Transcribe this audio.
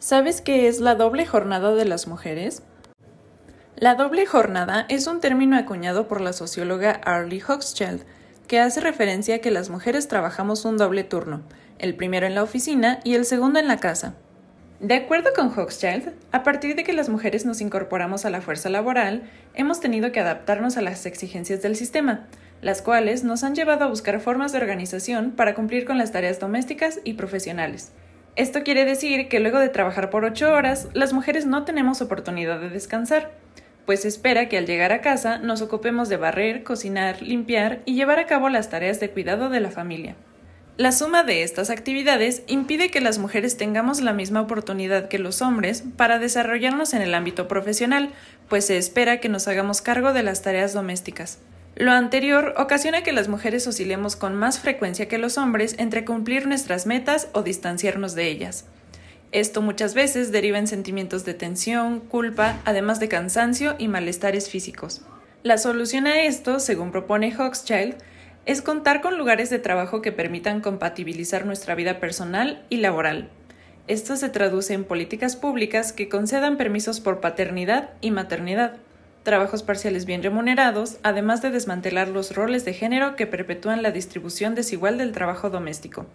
¿Sabes qué es la doble jornada de las mujeres? La doble jornada es un término acuñado por la socióloga Arlie Hochschild, que hace referencia a que las mujeres trabajamos un doble turno, el primero en la oficina y el segundo en la casa. De acuerdo con Hochschild, a partir de que las mujeres nos incorporamos a la fuerza laboral, hemos tenido que adaptarnos a las exigencias del sistema, las cuales nos han llevado a buscar formas de organización para cumplir con las tareas domésticas y profesionales. Esto quiere decir que luego de trabajar por 8 horas, las mujeres no tenemos oportunidad de descansar, pues espera que al llegar a casa nos ocupemos de barrer, cocinar, limpiar y llevar a cabo las tareas de cuidado de la familia. La suma de estas actividades impide que las mujeres tengamos la misma oportunidad que los hombres para desarrollarnos en el ámbito profesional, pues se espera que nos hagamos cargo de las tareas domésticas. Lo anterior ocasiona que las mujeres oscilemos con más frecuencia que los hombres entre cumplir nuestras metas o distanciarnos de ellas. Esto muchas veces deriva en sentimientos de tensión, culpa, además de cansancio y malestares físicos. La solución a esto, según propone Hochschild, es contar con lugares de trabajo que permitan compatibilizar nuestra vida personal y laboral. Esto se traduce en políticas públicas que concedan permisos por paternidad y maternidad trabajos parciales bien remunerados, además de desmantelar los roles de género que perpetúan la distribución desigual del trabajo doméstico.